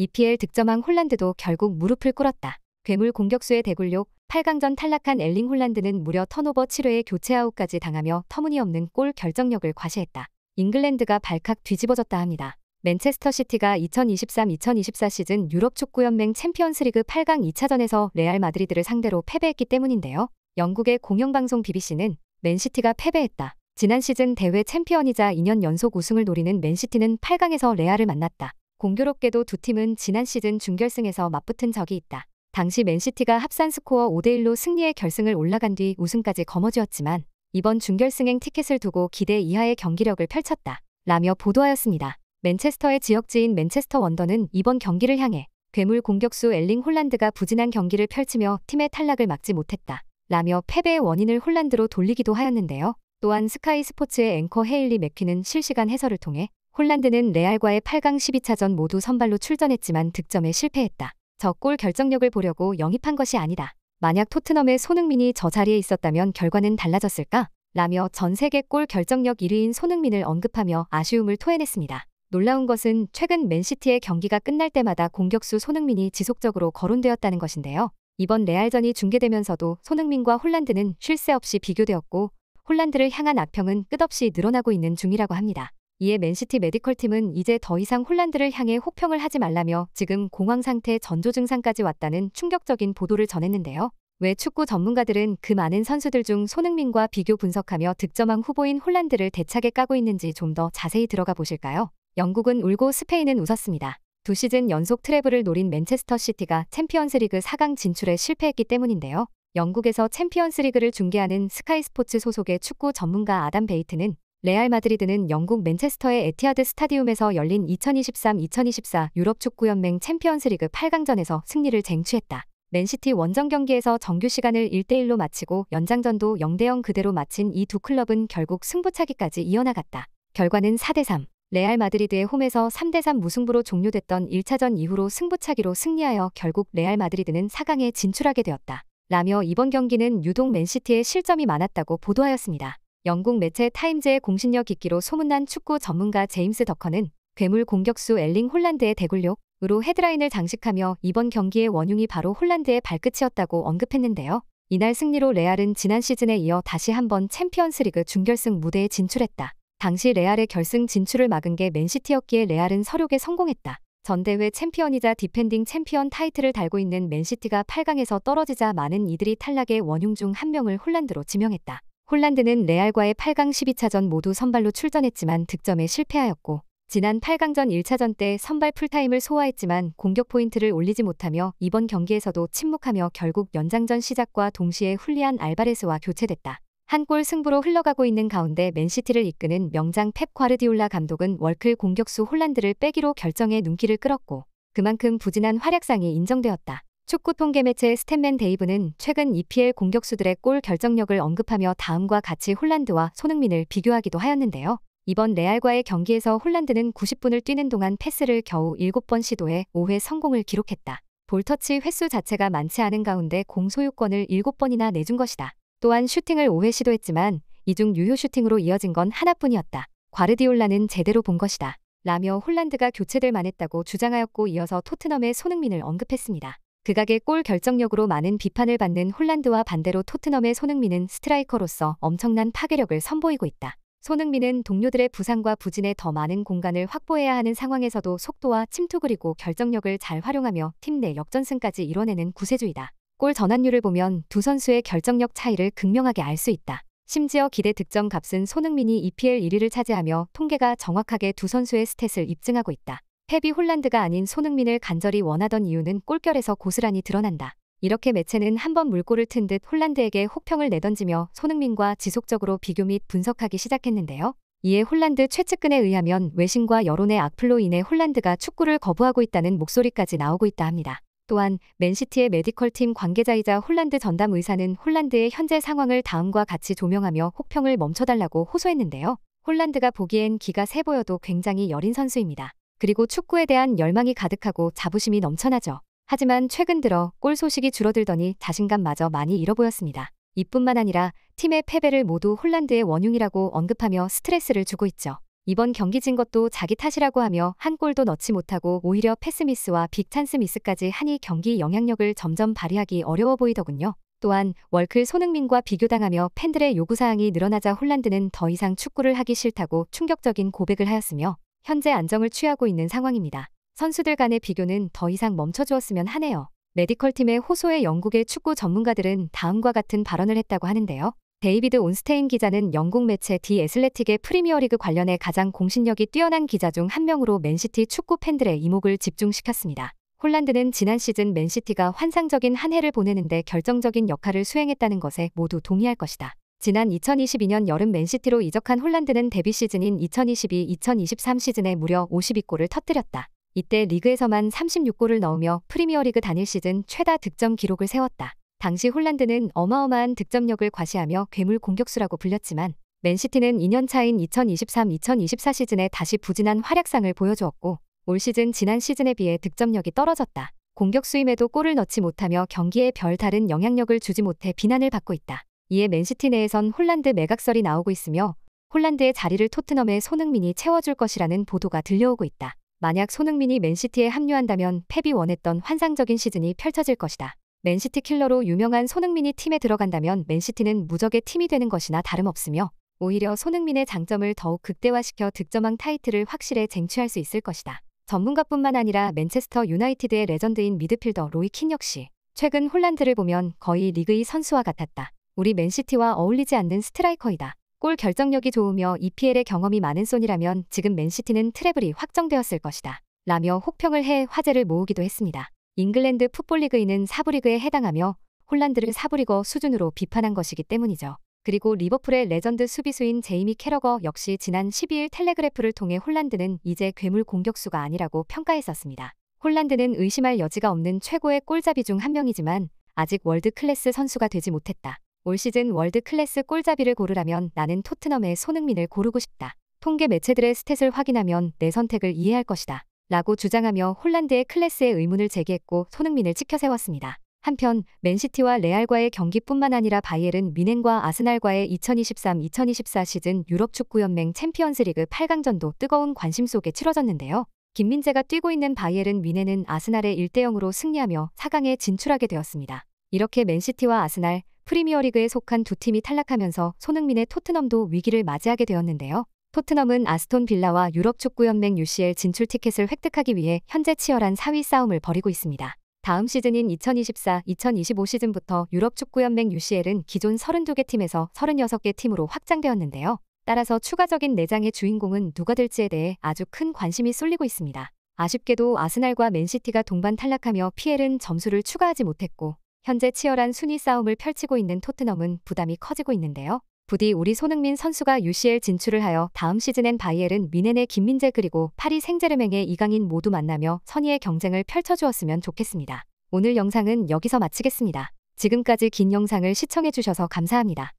EPL 득점왕 홀란드도 결국 무릎을 꿇었다. 괴물 공격수의 대굴욕, 8강전 탈락한 엘링 홀란드는 무려 턴오버 7회에 교체 아웃까지 당하며 터무니없는 골 결정력을 과시했다. 잉글랜드가 발칵 뒤집어졌다 합니다. 맨체스터 시티가 2023-2024 시즌 유럽 축구연맹 챔피언스리그 8강 2차전에서 레알 마드리드를 상대로 패배했기 때문인데요. 영국의 공영방송 BBC는 맨시티가 패배했다. 지난 시즌 대회 챔피언이자 2년 연속 우승을 노리는 맨시티는 8강에서 레알을 만났다. 공교롭게도 두 팀은 지난 시즌 준결승에서 맞붙은 적이 있다. 당시 맨시티가 합산 스코어 5대1로 승리해 결승을 올라간 뒤 우승까지 거머쥐었지만 이번 준결승행 티켓을 두고 기대 이하의 경기력을 펼쳤다. 라며 보도하였습니다. 맨체스터의 지역지인 맨체스터 원더는 이번 경기를 향해 괴물 공격수 엘링 홀란드가 부진한 경기를 펼치며 팀의 탈락을 막지 못했다. 라며 패배의 원인을 홀란드로 돌리기도 하였는데요. 또한 스카이 스포츠의 앵커 헤일리 맥퀸은 실시간 해설을 통해 홀란드는 레알과의 8강 12차전 모두 선발로 출전했지만 득점에 실패했다. 저 골 결정력을 보려고 영입한 것이 아니다. 만약 토트넘의 손흥민이 저 자리에 있었다면 결과는 달라졌을까? 라며 전 세계 골 결정력 1위인 손흥민을 언급하며 아쉬움을 토해냈습니다. 놀라운 것은 최근 맨시티의 경기가 끝날 때마다 공격수 손흥민이 지속적으로 거론되었다는 것인데요. 이번 레알전이 중계되면서도 손흥민과 홀란드는 쉴새 없이 비교되었고 홀란드를 향한 악평은 끝없이 늘어나고 있는 중이라고 합니다. 이에 맨시티 메디컬팀은 이제 더 이상 홀란드를 향해 혹평을 하지 말라며 지금 공황 상태 전조 증상까지 왔다는 충격적인 보도를 전했는데요. 왜 축구 전문가들은 그 많은 선수들 중 손흥민과 비교 분석하며 득점왕 후보인 홀란드를 대차게 까고 있는지 좀 더 자세히 들어가 보실까요? 영국은 울고 스페인은 웃었습니다. 두 시즌 연속 트래블을 노린 맨체스터 시티가 챔피언스리그 4강 진출에 실패했기 때문인데요. 영국에서 챔피언스리그를 중계하는 스카이스포츠 소속의 축구 전문가 아담 베이트는 레알 마드리드는 영국 맨체스터의 에티하드 스타디움에서 열린 2023-2024 유럽 축구연맹 챔피언스리그 8강전에서 승리를 쟁취했다. 맨시티 원정 경기에서 정규 시간을 1대1로 마치고 연장전도 0대0 그대로 마친 이 두 클럽은 결국 승부차기까지 이어나갔다. 결과는 4대3. 레알 마드리드의 홈에서 3대3 무승부로 종료됐던 1차전 이후로 승부차기로 승리하여 결국 레알 마드리드는 4강에 진출하게 되었다. 라며 이번 경기는 유독 맨시티의 실점이 많았다고 보도하였습니다. 영국 매체 타임즈의 공신력 깊기로 소문난 축구 전문가 제임스 더커는 괴물 공격수 엘링 홀란드의 대굴욕으로 헤드라인을 장식하며 이번 경기의 원흉이 바로 홀란드의 발끝이었다고 언급했는데요. 이날 승리로 레알은 지난 시즌에 이어 다시 한번 챔피언스리그 준결승 무대에 진출했다. 당시 레알의 결승 진출을 막은 게 맨시티였기에 레알은 서륙에 성공했다. 전대회 챔피언이자 디펜딩 챔피언 타이틀을 달고 있는 맨시티가 8강에서 떨어지자 많은 이들이 탈락의 원흉 중 한 명을 홀란드로 지명했다. 홀란드는 레알과의 8강 12차전 모두 선발로 출전했지만 득점에 실패하였고 지난 8강전 1차전 때 선발 풀타임을 소화했지만 공격 포인트를 올리지 못하며 이번 경기에서도 침묵하며 결국 연장전 시작과 동시에 훌리한 알바레스와 교체됐다. 한 골 승부로 흘러가고 있는 가운데 맨시티를 이끄는 명장 펩 과르디올라 감독은 월클 공격수 홀란드를 빼기로 결정해 눈길을 끌었고 그만큼 부진한 활약상이 인정되었다. 축구 통계 매체 스탠맨 데이브는 최근 EPL 공격수들의 골 결정력을 언급하며 다음과 같이 홀란드와 손흥민을 비교하기도 하였는데요. 이번 레알과의 경기에서 홀란드는 90분을 뛰는 동안 패스를 겨우 7번 시도해 5회 성공을 기록했다. 볼터치 횟수 자체가 많지 않은 가운데 공 소유권을 7번이나 내준 것이다. 또한 슈팅을 5회 시도했지만 이 중 유효 슈팅으로 이어진 건 하나뿐이었다. 과르디올라는 제대로 본 것이다. 라며 홀란드가 교체될 만했다고 주장하였고 이어서 토트넘의 손흥민을 언급했습니다. 그각의 골 결정력으로 많은 비판을 받는 홀란드와 반대로 토트넘의 손흥민은 스트라이커로서 엄청난 파괴력을 선보이고 있다. 손흥민은 동료들의 부상과 부진에 더 많은 공간을 확보해야 하는 상황에서도 속도와 침투 그리고 결정력을 잘 활용하며 팀 내 역전승까지 이뤄내는 구세주이다. 골 전환율을 보면 두 선수의 결정력 차이를 극명하게 알 수 있다. 심지어 기대 득점 값은 손흥민이 EPL 1위를 차지하며 통계가 정확하게 두 선수의 스탯을 입증하고 있다. 패비 홀란드가 아닌 손흥민을 간절히 원하던 이유는 꼴결에서 고스란히 드러난다. 이렇게 매체는 한번 물꼬를 튼 듯 홀란드에게 혹평을 내던지며 손흥민과 지속적으로 비교 및 분석하기 시작했는데요. 이에 홀란드 최측근에 의하면 외신과 여론의 악플로 인해 홀란드가 축구를 거부하고 있다는 목소리까지 나오고 있다 합니다. 또한 맨시티의 메디컬팀 관계자이자 홀란드 전담 의사는 홀란드의 현재 상황을 다음과 같이 조명하며 혹평을 멈춰달라고 호소했는데요. 홀란드가 보기엔 기가 세 보여도 굉장히 여린 선수입니다. 그리고 축구에 대한 열망이 가득하고 자부심이 넘쳐나죠. 하지만 최근 들어 골 소식이 줄어들더니 자신감마저 많이 잃어 보였습니다. 이뿐만 아니라 팀의 패배를 모두 홀란드의 원흉이라고 언급하며 스트레스를 주고 있죠. 이번 경기 진 것도 자기 탓이라고 하며 한 골도 넣지 못하고 오히려 패스미스와 빅찬스미스까지 하니 경기 영향력을 점점 발휘하기 어려워 보이더군요. 또한 월클 손흥민과 비교당하며 팬들의 요구사항이 늘어나자 홀란드는 더 이상 축구를 하기 싫다고 충격적인 고백을 하였으며 현재 안정을 취하고 있는 상황입니다. 선수들 간의 비교는 더 이상 멈춰주었으면 하네요. 메디컬 팀의 호소에 영국의 축구 전문가들은 다음과 같은 발언을 했다고 하는데요. 데이비드 온스테인 기자는 영국 매체 디 애슬레틱의 프리미어리그 관련해 가장 공신력이 뛰어난 기자 중 한 명으로 맨시티 축구 팬들의 이목을 집중시켰습니다. 홀란드는 지난 시즌 맨시티가 환상적인 한 해를 보내는데 결정적인 역할을 수행했다는 것에 모두 동의할 것이다. 지난 2022년 여름 맨시티로 이적한 홀란드는 데뷔 시즌인 2022-2023 시즌에 무려 52골을 터뜨렸다. 이때 리그에서만 36골을 넣으며 프리미어리그 단일 시즌 최다 득점 기록을 세웠다. 당시 홀란드는 어마어마한 득점력을 과시하며 괴물 공격수라고 불렸지만 맨시티는 2년 차인 2023-2024 시즌에 다시 부진한 활약상을 보여주었고 올 시즌 지난 시즌에 비해 득점력이 떨어졌다. 공격수임에도 골을 넣지 못하며 경기에 별다른 영향력을 주지 못해 비난을 받고 있다. 이에 맨시티 내에선 홀란드 매각설이 나오고 있으며 홀란드의 자리를 토트넘의 손흥민이 채워줄 것이라는 보도가 들려오고 있다. 만약 손흥민이 맨시티에 합류한다면 펩이 원했던 환상적인 시즌이 펼쳐질 것이다. 맨시티 킬러로 유명한 손흥민이 팀에 들어간다면 맨시티는 무적의 팀이 되는 것이나 다름없으며 오히려 손흥민의 장점을 더욱 극대화시켜 득점왕 타이틀을 확실히 쟁취할 수 있을 것이다. 전문가뿐만 아니라 맨체스터 유나이티드의 레전드인 미드필더 로이 킨 역시 최근 홀란드를 보면 거의 리그의 선수와 같았다. 우리 맨시티와 어울리지 않는 스트라이커이다. 골 결정력이 좋으며 EPL의 경험이 많은 손이라면 지금 맨시티는 트래블이 확정되었을 것이다. 라며 혹평을 해 화제를 모으기도 했습니다. 잉글랜드 풋볼리그인은 사부리그에 해당하며 홀란드를 사부리거 수준으로 비판한 것이기 때문이죠. 그리고 리버풀의 레전드 수비수인 제이미 캐러거 역시 지난 12일 텔레그래프를 통해 홀란드는 이제 괴물 공격수가 아니라고 평가했었습니다. 홀란드는 의심할 여지가 없는 최고의 골잡이 중 한 명이지만 아직 월드 클래스 선수가 되지 못했다. 올 시즌 월드 클래스 골잡이를 고르라면 나는 토트넘의 손흥민을 고르고 싶다. 통계 매체들의 스탯을 확인하면 내 선택을 이해할 것이다. 라고 주장하며 홀란드의 클래스의 의문을 제기했고 손흥민을 치켜세웠습니다. 한편 맨시티와 레알과의 경기뿐만 아니라 바이엘은 미넨과 아스날과의 2023-2024 시즌 유럽 축구연맹 챔피언스리그 8강전도 뜨거운 관심 속에 치러졌는데요. 김민재가 뛰고 있는 바이엘은 미넨은 아스날의 1대 0으로 승리하며 4강에 진출하게 되었습니다. 이렇게 맨시티와 아스날, 프리미어리그에 속한 두 팀이 탈락하면서 손흥민의 토트넘도 위기를 맞이하게 되었는데요. 토트넘은 아스톤 빌라와 유럽 축구연맹 UCL 진출 티켓을 획득하기 위해 현재 치열한 4위 싸움을 벌이고 있습니다. 다음 시즌인 2024-2025 시즌부터 유럽 축구연맹 UCL은 기존 32개 팀에서 36개 팀으로 확장되었는데요. 따라서 추가적인 내장의 주인공은 누가 될지에 대해 아주 큰 관심이 쏠리고 있습니다. 아쉽게도 아스날과 맨시티가 동반 탈락하며 피엘은 점수를 추가하지 못했고 현재 치열한 순위 싸움을 펼치고 있는 토트넘은 부담이 커지고 있는데요. 부디 우리 손흥민 선수가 UCL 진출을 하여 다음 시즌엔 바이엘은 미넨의 김민재 그리고 파리 생제르맹의 이강인 모두 만나며 선의의 경쟁을 펼쳐주었으면 좋겠습니다. 오늘 영상은 여기서 마치겠습니다. 지금까지 긴 영상을 시청해주셔서 감사합니다.